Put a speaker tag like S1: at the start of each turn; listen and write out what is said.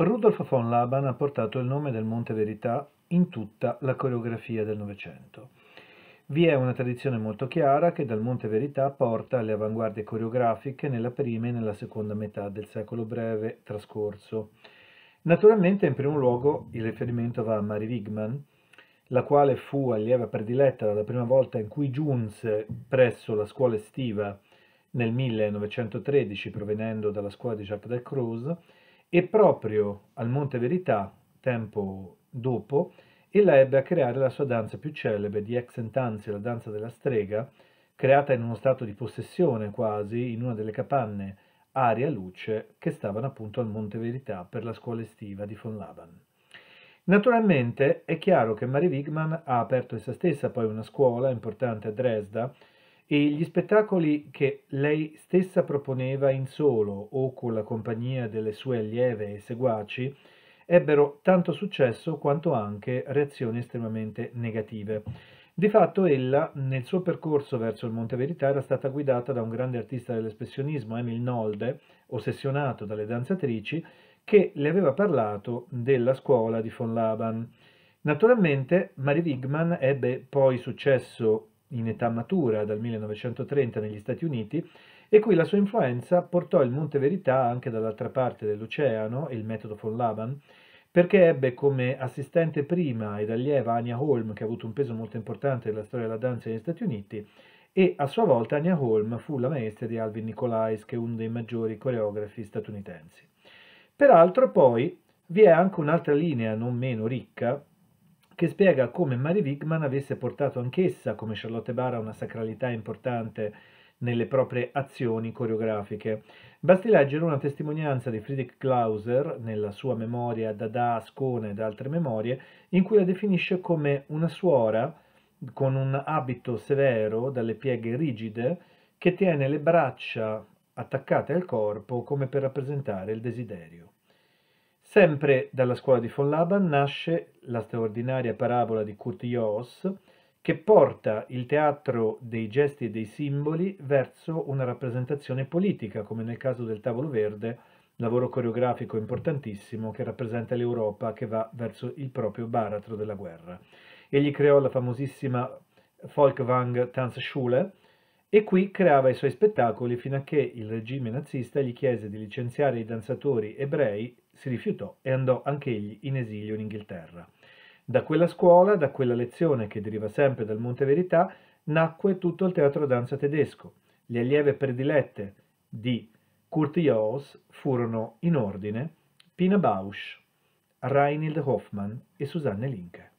S1: Rudolf von Laban ha portato il nome del Monte Verità in tutta la coreografia del Novecento. Vi è una tradizione molto chiara che dal Monte Verità porta alle avanguardie coreografiche nella prima e nella seconda metà del secolo breve trascorso. Naturalmente in primo luogo il riferimento va a Mary Wigman, la quale fu allieva prediletta la prima volta in cui giunse presso la scuola estiva nel 1913 provenendo dalla scuola di Jacques Cruz, e proprio al Monte Verità, tempo dopo, ella ebbe a creare la sua danza più celebre di ex Exentanzi, la danza della strega, creata in uno stato di possessione quasi, in una delle capanne aria luce che stavano appunto al Monte Verità per la scuola estiva di Von Laban. Naturalmente è chiaro che Mary Wigman ha aperto essa stessa poi una scuola importante a Dresda, e gli spettacoli che lei stessa proponeva in solo o con la compagnia delle sue allieve e seguaci ebbero tanto successo quanto anche reazioni estremamente negative. Di fatto ella nel suo percorso verso il Monte Verità era stata guidata da un grande artista dell'espressionismo, Emil Nolde, ossessionato dalle danzatrici, che le aveva parlato della scuola di von Laban. Naturalmente Mary Wigman ebbe poi successo in età matura dal 1930 negli Stati Uniti e qui la sua influenza portò il Monte Verità anche dall'altra parte dell'oceano, il metodo von Laban, perché ebbe come assistente prima ed allieva Anya Holm, che ha avuto un peso molto importante nella storia della danza negli Stati Uniti, e a sua volta Anya Holm fu la maestra di Alvin Nicolais, che è uno dei maggiori coreografi statunitensi. Peraltro poi vi è anche un'altra linea non meno ricca, che spiega come Mary Wigman avesse portato anch'essa, come Charlotte Barra, una sacralità importante nelle proprie azioni coreografiche. Basti leggere una testimonianza di Friedrich Klauser nella sua memoria Dada, Ascone ed altre memorie, in cui la definisce come una suora con un abito severo dalle pieghe rigide che tiene le braccia attaccate al corpo come per rappresentare il desiderio. Sempre dalla scuola di von Laban nasce la straordinaria parabola di Kurt Joos che porta il teatro dei gesti e dei simboli verso una rappresentazione politica, come nel caso del Tavolo Verde, lavoro coreografico importantissimo che rappresenta l'Europa che va verso il proprio baratro della guerra. Egli creò la famosissima Folkwang Tanzschule, e qui creava i suoi spettacoli fino a che il regime nazista gli chiese di licenziare i danzatori ebrei, si rifiutò e andò anch'egli in esilio in Inghilterra. Da quella scuola, da quella lezione che deriva sempre dal Monte Verità, nacque tutto il teatro danza tedesco. Le allieve predilette di Kurt Jaos furono in ordine Pina Bausch, Reinhild Hoffmann e Susanne Linke.